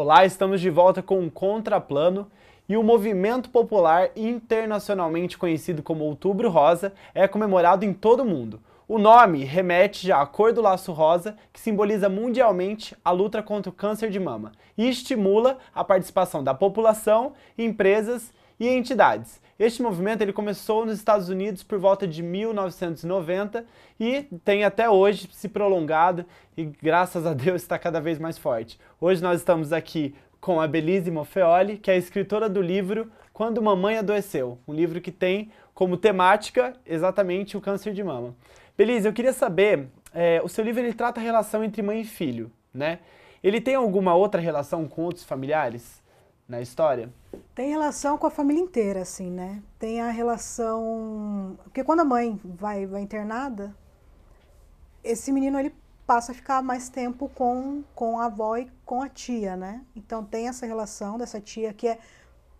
Olá, estamos de volta com o Contraplano e o movimento popular internacionalmente conhecido como Outubro Rosa é comemorado em todo o mundo. O nome remete à cor do laço rosa, que simboliza mundialmente a luta contra o câncer de mama e estimula a participação da população, empresas e entidades. Este movimento ele começou nos Estados Unidos por volta de 1990 e tem até hoje se prolongado e graças a Deus está cada vez mais forte. Hoje nós estamos aqui com a Belize Mofeoli, que é a escritora do livro Quando Mamãe Adoeceu, um livro que tem como temática exatamente o câncer de mama. Belize, eu queria saber, é, o seu livro ele trata a relação entre mãe e filho, né? Ele tem alguma outra relação com outros familiares? na história? Tem relação com a família inteira, assim, né? Tem a relação. Porque quando a mãe vai, vai internada, esse menino ele passa a ficar mais tempo com, com a avó e com a tia, né? Então tem essa relação dessa tia que é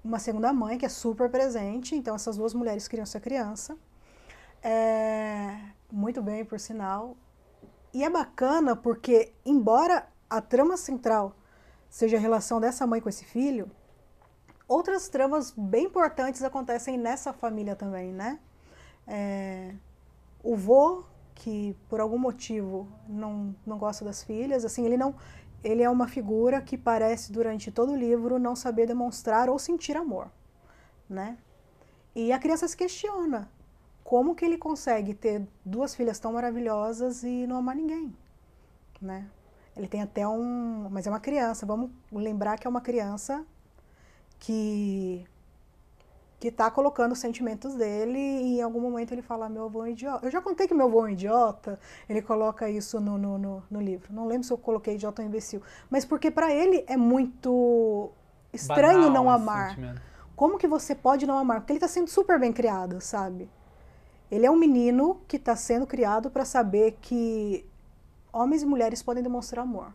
uma segunda mãe, que é super presente. Então essas duas mulheres criam essa criança. É, muito bem, por sinal. E é bacana porque, embora a trama central seja a relação dessa mãe com esse filho, outras tramas bem importantes acontecem nessa família também, né? É, o vô, que por algum motivo não, não gosta das filhas, assim, ele não ele é uma figura que parece durante todo o livro não saber demonstrar ou sentir amor, né? E a criança se questiona como que ele consegue ter duas filhas tão maravilhosas e não amar ninguém, né? Ele tem até um, mas é uma criança, vamos lembrar que é uma criança que que está colocando os sentimentos dele e em algum momento ele fala, meu avô é idiota. Eu já contei que meu avô é um idiota, ele coloca isso no, no, no, no livro. Não lembro se eu coloquei idiota ou imbecil. Mas porque para ele é muito estranho Banal não amar. Como que você pode não amar? Porque ele está sendo super bem criado, sabe? Ele é um menino que está sendo criado para saber que homens e mulheres podem demonstrar amor.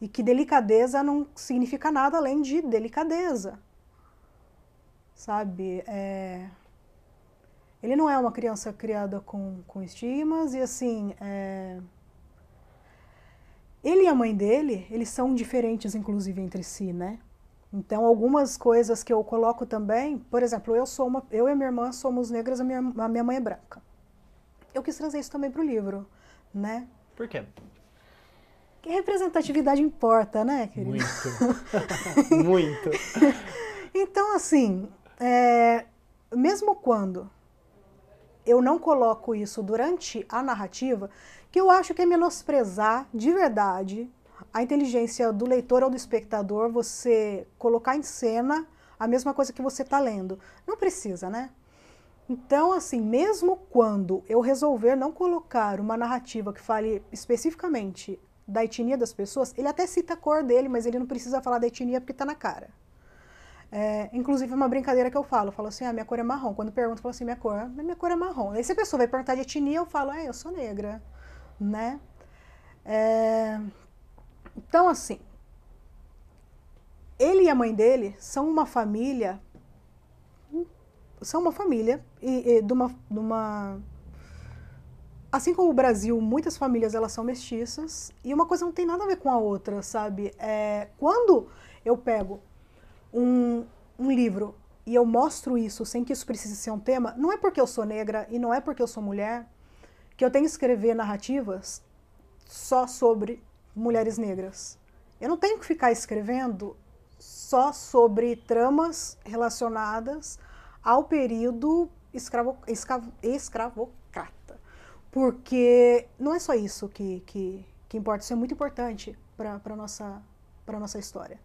E que delicadeza não significa nada além de delicadeza. Sabe? É... Ele não é uma criança criada com, com estigmas e assim. É... Ele e a mãe dele, eles são diferentes, inclusive, entre si, né? Então, algumas coisas que eu coloco também, por exemplo, eu sou uma, eu e minha irmã somos negras, a minha, a minha mãe é branca. Eu quis trazer isso também para o livro, né? Por quê? que representatividade importa, né, querido? Muito. Muito. então, assim, é, mesmo quando eu não coloco isso durante a narrativa, que eu acho que é menosprezar de verdade a inteligência do leitor ou do espectador você colocar em cena a mesma coisa que você está lendo. Não precisa, né? Então, assim, mesmo quando eu resolver não colocar uma narrativa que fale especificamente da etnia das pessoas, ele até cita a cor dele, mas ele não precisa falar da etnia porque está na cara. É, inclusive, uma brincadeira que eu falo, eu falo assim, ah, minha cor é marrom. Quando pergunto, falo assim, minha cor, ah, minha cor é marrom. Aí se a pessoa vai perguntar de etnia, eu falo, é, eu sou negra, né? É, então, assim, ele e a mãe dele são uma família, são uma família e, e de uma, de uma assim como o Brasil, muitas famílias elas são mestiças e uma coisa não tem nada a ver com a outra, sabe? É, quando eu pego um, um livro e eu mostro isso sem que isso precise ser um tema, não é porque eu sou negra e não é porque eu sou mulher que eu tenho que escrever narrativas só sobre mulheres negras. Eu não tenho que ficar escrevendo só sobre tramas relacionadas ao período escravo, escravo, escravo porque não é só isso que, que, que importa, isso é muito importante para a nossa, nossa história.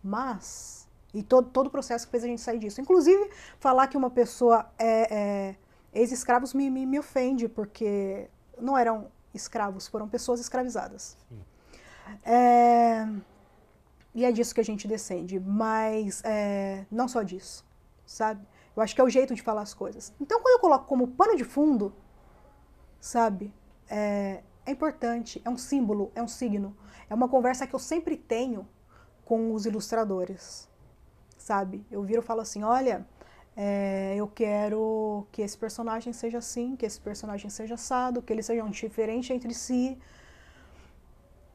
Mas, e todo, todo o processo que fez a gente sair disso. Inclusive, falar que uma pessoa é, é ex-escravos me, me, me, ofende, porque não eram escravos, foram pessoas escravizadas. É, e é disso que a gente descende, mas é, não só disso, sabe? Eu acho que é o jeito de falar as coisas. Então, quando eu coloco como pano de fundo sabe? É, é importante, é um símbolo, é um signo. É uma conversa que eu sempre tenho com os ilustradores, sabe? Eu viro e falo assim: olha, é, eu quero que esse personagem seja assim, que esse personagem seja assado, que eles sejam diferentes entre si.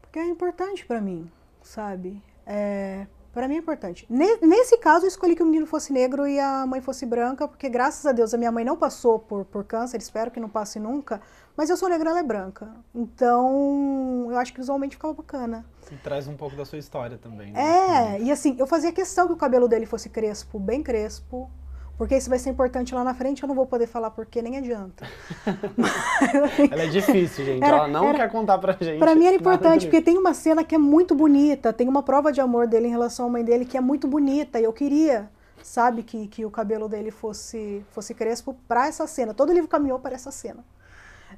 Porque é importante para mim, sabe? É, para mim é importante. Nesse caso, eu escolhi que o menino fosse negro e a mãe fosse branca, porque graças a Deus a minha mãe não passou por, por câncer, espero que não passe nunca, mas eu sou negra, ela é branca. Então, eu acho que visualmente ficava bacana. E traz um pouco da sua história também. Né? É, e assim, eu fazia questão que o cabelo dele fosse crespo, bem crespo, porque isso vai ser importante lá na frente, eu não vou poder falar porque nem adianta. ela é difícil, gente, era, ela não era, quer contar pra gente. Pra mim era é importante, porque tem uma cena que é muito bonita, tem uma prova de amor dele em relação à mãe dele que é muito bonita, e eu queria, sabe, que, que o cabelo dele fosse, fosse crespo pra essa cena. Todo o livro caminhou para essa cena.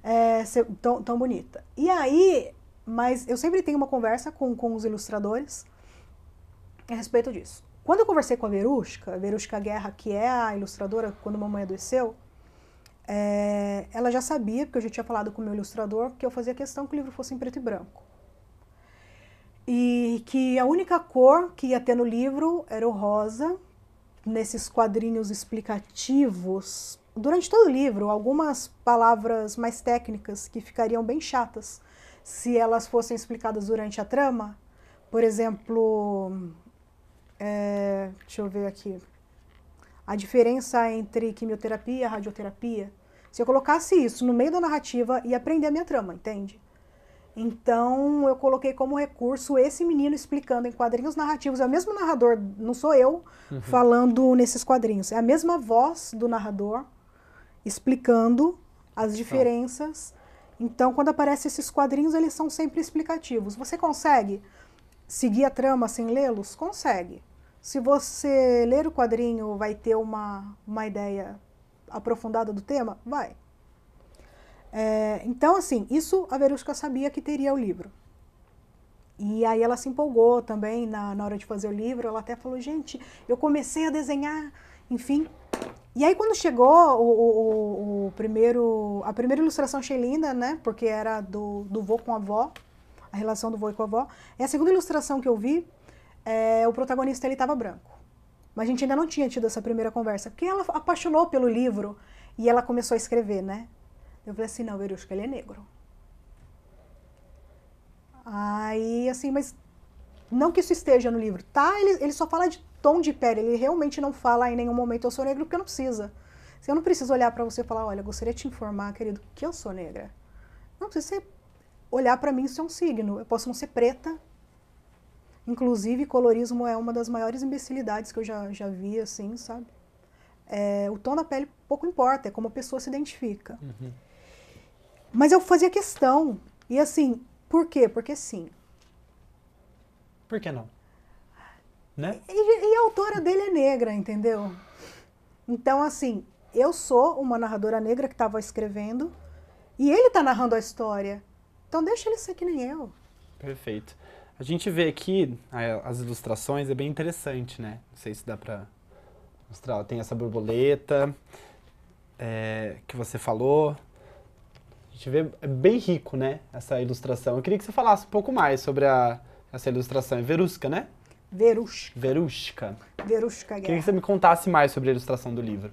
É, ser, tão, tão bonita. E aí, mas eu sempre tenho uma conversa com, com os ilustradores a respeito disso. Quando eu conversei com a Verusca, Verusca Guerra, que é a ilustradora, quando mamãe adoeceu, é, ela já sabia, porque eu já tinha falado com o meu ilustrador, que eu fazia questão que o livro fosse em preto e branco. E que a única cor que ia ter no livro era o rosa, nesses quadrinhos explicativos. Durante todo o livro, algumas palavras mais técnicas que ficariam bem chatas se elas fossem explicadas durante a trama. Por exemplo, é, deixa eu ver aqui. A diferença entre quimioterapia e radioterapia. Se eu colocasse isso no meio da narrativa, ia aprender a minha trama, entende? Então eu coloquei como recurso esse menino explicando em quadrinhos narrativos. É o mesmo narrador, não sou eu uhum. falando nesses quadrinhos. É a mesma voz do narrador explicando as tá. diferenças. Então, quando aparecem esses quadrinhos, eles são sempre explicativos. Você consegue seguir a trama sem lê-los? Consegue. Se você ler o quadrinho, vai ter uma, uma ideia aprofundada do tema? Vai. É, então, assim, isso a Verusca sabia que teria o livro. E aí ela se empolgou também na, na hora de fazer o livro. Ela até falou: gente, eu comecei a desenhar, enfim. E aí quando chegou o, o, o primeiro, a primeira ilustração achei linda, né? Porque era do, do vô com a avó relação do vô com a avó. E a segunda ilustração que eu vi, é, o protagonista ele estava branco. Mas a gente ainda não tinha tido essa primeira conversa, porque ela apaixonou pelo livro e ela começou a escrever, né? Eu falei assim, não, Verusca, ele é negro. Aí, assim, mas não que isso esteja no livro, tá? Ele, ele só fala de tom de pele, ele realmente não fala em nenhum momento eu sou negro, porque não precisa. Assim, eu não preciso olhar para você e falar, olha, gostaria de te informar, querido, que eu sou negra. Não precisa ser olhar para mim isso é um signo. Eu posso não ser preta. Inclusive, colorismo é uma das maiores imbecilidades que eu já, já vi, assim, sabe? É, o tom da pele pouco importa, é como a pessoa se identifica. Uhum. Mas eu fazia questão. E assim, por quê? Porque sim. Por que não? Né? E, e a autora dele é negra, entendeu? Então, assim, eu sou uma narradora negra que estava escrevendo e ele está narrando a história. Então deixa ele ser que nem eu. Perfeito. A gente vê aqui as ilustrações, é bem interessante, né? Não sei se dá para mostrar. Tem essa borboleta é, que você falou. A gente vê é bem rico, né? Essa ilustração. Eu queria que você falasse um pouco mais sobre a, essa ilustração. É Verusca, né? Verusca. Verusca. Verusca Guerra. Queria que você me contasse mais sobre a ilustração do livro.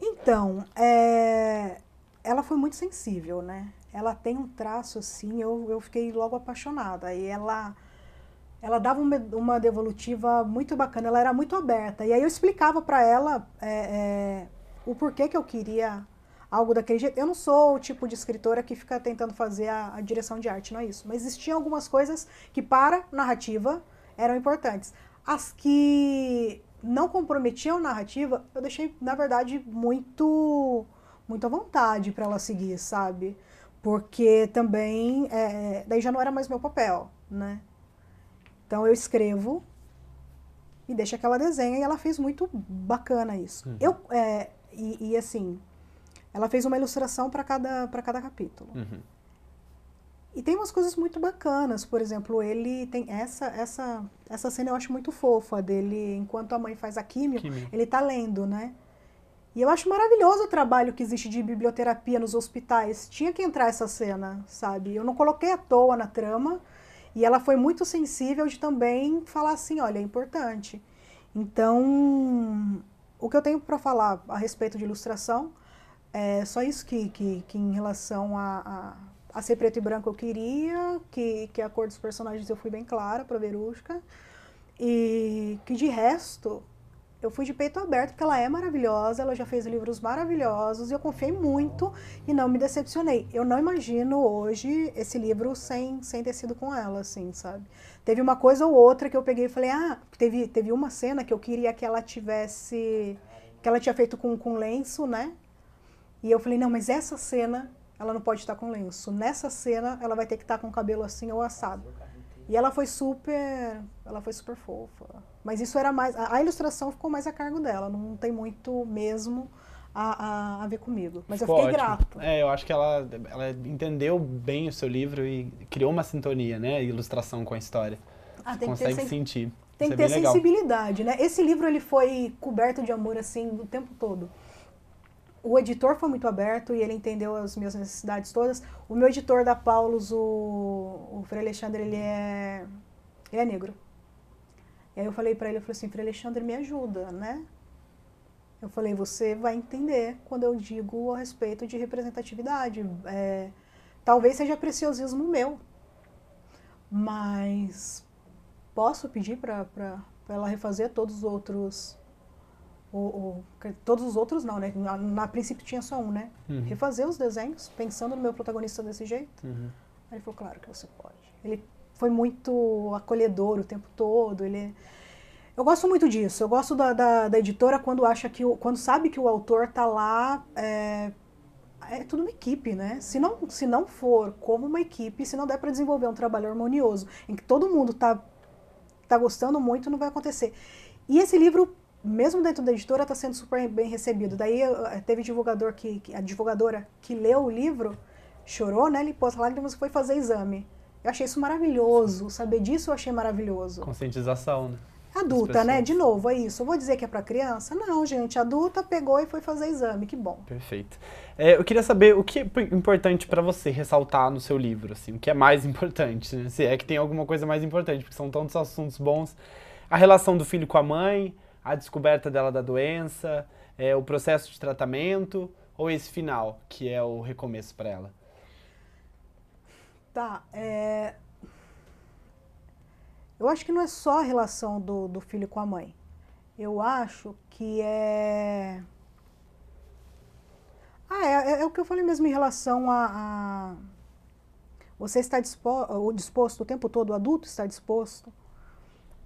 Então, é... ela foi muito sensível, né? ela tem um traço assim, eu, eu fiquei logo apaixonada. E ela ela dava uma, uma devolutiva muito bacana, ela era muito aberta. E aí eu explicava para ela é, é, o porquê que eu queria algo daquele jeito. Eu não sou o tipo de escritora que fica tentando fazer a, a direção de arte, não é isso. Mas existiam algumas coisas que, para narrativa, eram importantes. As que não comprometiam narrativa, eu deixei, na verdade, muito, muito à vontade para ela seguir, sabe? porque também é, daí já não era mais meu papel, né? Então eu escrevo e deixo aquela desenha e ela fez muito bacana isso. Uhum. Eu é, e, e, assim, ela fez uma ilustração para cada para cada capítulo. Uhum. E tem umas coisas muito bacanas, por exemplo, ele tem essa essa essa cena eu acho muito fofa dele enquanto a mãe faz a químio, químio. ele tá lendo, né? E eu acho maravilhoso o trabalho que existe de biblioterapia nos hospitais. Tinha que entrar essa cena, sabe? Eu não coloquei à toa na trama e ela foi muito sensível de também falar assim: olha, é importante. Então, o que eu tenho para falar a respeito de ilustração é só isso que, que, que em relação a, a, a, ser preto e branco eu queria, que, que a cor dos personagens eu fui bem clara para Verusca, e que de resto eu fui de peito aberto porque ela é maravilhosa, ela já fez livros maravilhosos e eu confiei muito e não me decepcionei. Eu não imagino hoje esse livro sem, sem ter sido com ela, assim, sabe? Teve uma coisa ou outra que eu peguei e falei, ah, teve, teve uma cena que eu queria que ela tivesse, que ela tinha feito com, com lenço, né? E eu falei, não, mas essa cena, ela não pode estar com lenço. Nessa cena, ela vai ter que estar com o cabelo assim ou assado. E ela foi super, ela foi super fofa. Mas isso era mais, a, a ilustração ficou mais a cargo dela, não tem muito mesmo a, a, a ver comigo. Mas ficou eu fiquei grata. É, eu acho que ela, ela entendeu bem o seu livro e criou uma sintonia, né? Ilustração com a história. Ah, Você consegue sen sentir. Tem Isso que é ter sensibilidade, né? Esse livro ele foi coberto de amor assim o tempo todo o editor foi muito aberto e ele entendeu as minhas necessidades todas. O meu editor da Paulus, o, o Frei Alexandre, ele é, ele é negro. E aí eu falei para ele, eu falei assim, Frei Alexandre, me ajuda, né? Eu falei, você vai entender quando eu digo a respeito de representatividade. É, talvez seja preciosismo meu, mas posso pedir para ela refazer todos os outros o, o, todos os outros não, né? Na, na, princípio tinha só um, né? Uhum. Refazer os desenhos, pensando no meu protagonista desse jeito. Uhum. Aí ele falou, claro que você pode. Ele foi muito acolhedor o tempo todo, ele... Eu gosto muito disso, eu gosto da, da, da editora quando acha que, o, quando sabe que o autor tá lá, é, é tudo uma equipe, né? Se não, se não for como uma equipe, se não der para desenvolver um trabalho harmonioso, em que todo mundo tá, tá gostando muito, não vai acontecer. E esse livro mesmo dentro da editora, está sendo super bem recebido. Daí eh, teve divulgador que, a divulgadora que leu o livro chorou, né? Limpou as lágrimas e foi fazer exame. Eu achei isso maravilhoso. Saber disso eu achei maravilhoso. Conscientização, né? Adulta, né? De novo, é isso. Eu vou dizer que é para criança? Não, gente. Adulta pegou e foi fazer exame. Que bom. Perfeito. É, eu queria saber o que é importante para você ressaltar no seu livro, assim, o que é mais importante, né? Se é que tem alguma coisa mais importante, porque são tantos assuntos bons. A relação do filho com a mãe, a descoberta dela da doença, é, o processo de tratamento ou esse final, que é o recomeço para ela? Tá. É... Eu acho que não é só a relação do, do filho com a mãe. Eu acho que é. Ah, é, é, é o que eu falei mesmo em relação a. a... Você está disposto, disposto o tempo todo, o adulto está disposto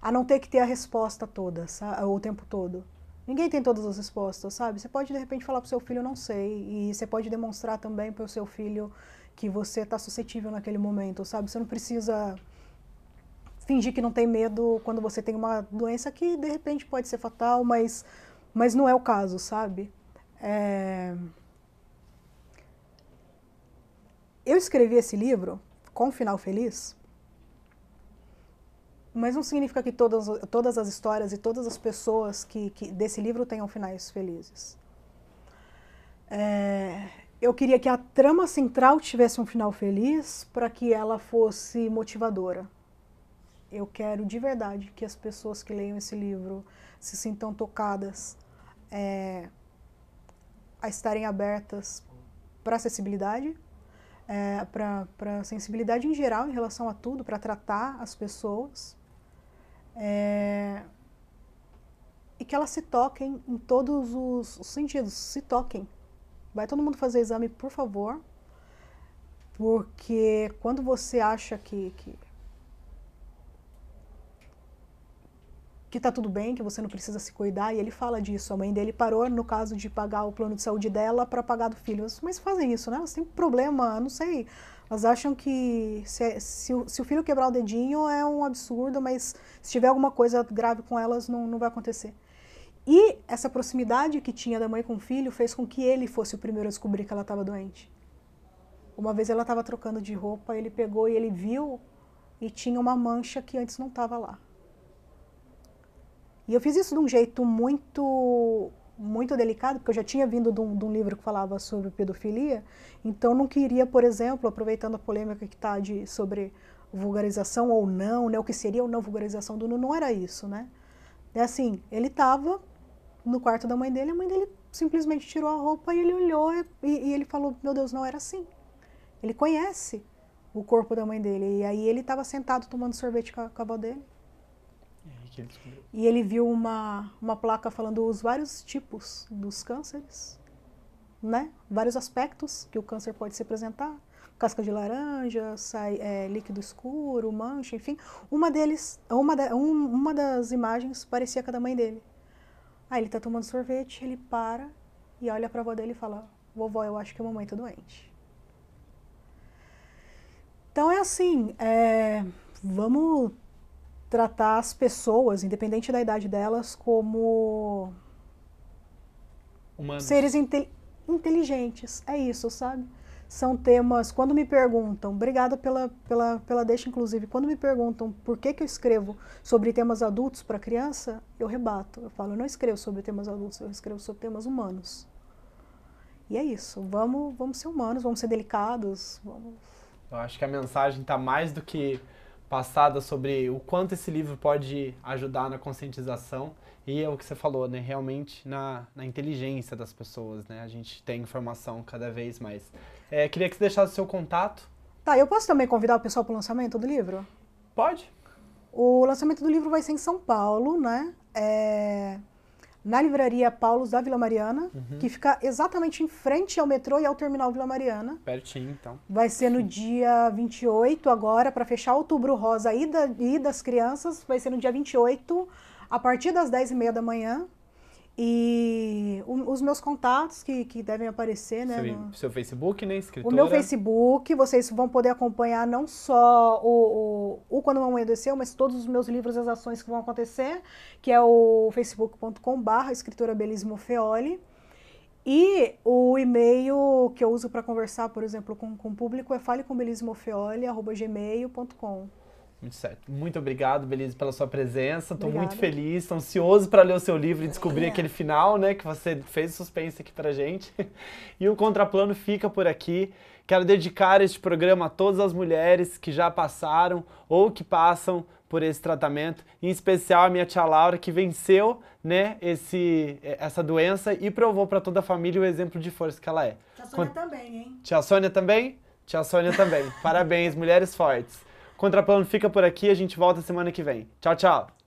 a não ter que ter a resposta toda, sabe, o tempo todo. Ninguém tem todas as respostas, sabe? Você pode de repente falar para o seu filho, não sei, e você pode demonstrar também para o seu filho que você está suscetível naquele momento, sabe? Você não precisa fingir que não tem medo quando você tem uma doença que de repente pode ser fatal, mas mas não é o caso, sabe? É... Eu escrevi esse livro com um final feliz mas não significa que todas, todas as histórias e todas as pessoas que, que desse livro tenham finais felizes. É, eu queria que a trama central tivesse um final feliz para que ela fosse motivadora. Eu quero de verdade que as pessoas que leiam esse livro se sintam tocadas é, a estarem abertas para acessibilidade, é, para sensibilidade em geral em relação a tudo, para tratar as pessoas. É... E que elas se toquem em todos os, os sentidos, se toquem. Vai todo mundo fazer exame, por favor, porque quando você acha que, que que tá tudo bem, que você não precisa se cuidar, e ele fala disso. A mãe dele parou no caso de pagar o plano de saúde dela para pagar do filho. Mas fazem isso, né? Você tem problema, não sei, elas acham que se, se, o, se, o filho quebrar o dedinho é um absurdo, mas se tiver alguma coisa grave com elas, não, não vai acontecer. E essa proximidade que tinha da mãe com o filho fez com que ele fosse o primeiro a descobrir que ela estava doente. Uma vez ela estava trocando de roupa, ele pegou e ele viu e tinha uma mancha que antes não estava lá. E eu fiz isso de um jeito muito muito delicado, porque eu já tinha vindo de um, de um, livro que falava sobre pedofilia, então não queria, por exemplo, aproveitando a polêmica que está sobre vulgarização ou não, né, o que seria ou não vulgarização do não era isso, né? É assim, ele estava no quarto da mãe dele, a mãe dele simplesmente tirou a roupa e ele olhou e, e ele falou, meu Deus, não era assim. Ele conhece o corpo da mãe dele, e aí ele estava sentado tomando sorvete com a, com a avó dele que ele descobriu? E ele viu uma, uma placa falando os vários tipos dos cânceres, né? Vários aspectos que o câncer pode se apresentar. Casca de laranja, sai, é, líquido escuro, mancha, enfim. Uma deles, uma, de, um, uma das imagens parecia com a da mãe dele. Aí ele tá tomando sorvete, ele para e olha pra avó dele e fala, vovó, eu acho que a mamãe tá doente. Então é assim, é, vamos tratar as pessoas, independente da idade delas, como Humanos. seres inte inteligentes. É isso, sabe? São temas. Quando me perguntam, obrigada pela, pela, pela deixa, inclusive, quando me perguntam por que, que eu escrevo sobre temas adultos para criança, eu rebato. Eu falo, eu não escrevo sobre temas adultos, eu escrevo sobre temas humanos. E é isso. Vamos, vamos ser humanos, vamos ser delicados. Vamos... Eu acho que a mensagem está mais do que passada sobre o quanto esse livro pode ajudar na conscientização e é o que você falou, né? Realmente na, na inteligência das pessoas, né? A gente tem informação cada vez mais. É, queria que você deixasse o seu contato. Tá, eu posso também convidar o pessoal para o lançamento do livro? Pode. O lançamento do livro vai ser em São Paulo, né? É, na livraria Paulos da Vila Mariana, uhum. que fica exatamente em frente ao metrô e ao terminal Vila Mariana. Pertinho, então. Vai ser no Sim. dia 28 agora, para fechar outubro rosa e, da, e das crianças, vai ser no dia 28, a partir das 10h30 da manhã. E o, os meus contatos que, que devem aparecer, né? Seu, no... seu Facebook, né? Escritora. O meu Facebook, vocês vão poder acompanhar não só o, o, o Quando Mamãe Adoeceu, mas todos os meus livros e as ações que vão acontecer, que é o facebook.com.br, escritora Belismo Feoli. E o e-mail que eu uso para conversar, por exemplo, com, com o público é falecombelizmofeoli.gmail.com. Muito certo. Muito obrigado, Belize, pela sua presença. Estou muito feliz, tô ansioso para ler o seu livro e descobrir é. aquele final, né, que você fez suspense aqui para gente. E o Contraplano fica por aqui. Quero dedicar este programa a todas as mulheres que já passaram ou que passam por esse tratamento, em especial a minha tia Laura que venceu, né, esse eh, essa doença e provou para toda a família o exemplo de força que ela é. Tia Sônia Com... também, hein? Tia Sônia também? Tia Sônia também. Parabéns, mulheres fortes. Contraplano fica por aqui, a gente volta semana que vem. Tchau, tchau!